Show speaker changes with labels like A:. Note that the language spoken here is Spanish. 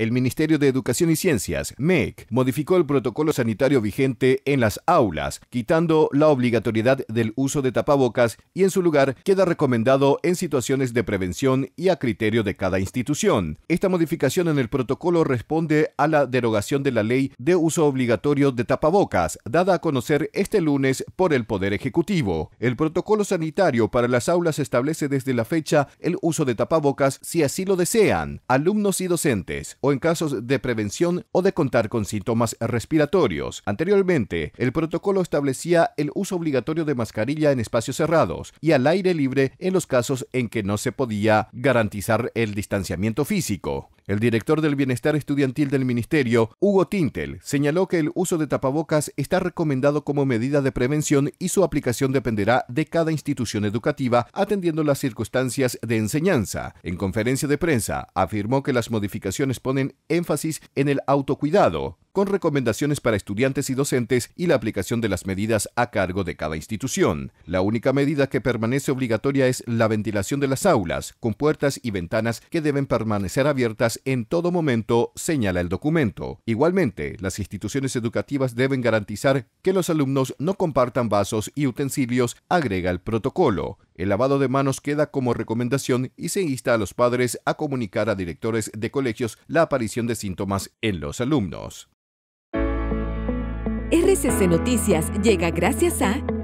A: El Ministerio de Educación y Ciencias, MEC, modificó el protocolo sanitario vigente en las aulas, quitando la obligatoriedad del uso de tapabocas y en su lugar queda recomendado en situaciones de prevención y a criterio de cada institución. Esta modificación en el protocolo responde a la derogación de la ley de uso obligatorio de tapabocas, dada a conocer este lunes por el Poder Ejecutivo. El protocolo sanitario para las aulas establece desde la fecha el uso de tapabocas si así lo desean, alumnos y docentes en casos de prevención o de contar con síntomas respiratorios. Anteriormente, el protocolo establecía el uso obligatorio de mascarilla en espacios cerrados y al aire libre en los casos en que no se podía garantizar el distanciamiento físico. El director del Bienestar Estudiantil del Ministerio, Hugo Tintel, señaló que el uso de tapabocas está recomendado como medida de prevención y su aplicación dependerá de cada institución educativa, atendiendo las circunstancias de enseñanza. En conferencia de prensa, afirmó que las modificaciones ponen énfasis en el autocuidado, con recomendaciones para estudiantes y docentes y la aplicación de las medidas a cargo de cada institución. La única medida que permanece obligatoria es la ventilación de las aulas, con puertas y ventanas que deben permanecer abiertas en todo momento, señala el documento. Igualmente, las instituciones educativas deben garantizar que los alumnos no compartan vasos y utensilios, agrega el protocolo. El lavado de manos queda como recomendación y se insta a los padres a comunicar a directores de colegios la aparición de síntomas en los alumnos.
B: RCC Noticias llega gracias a...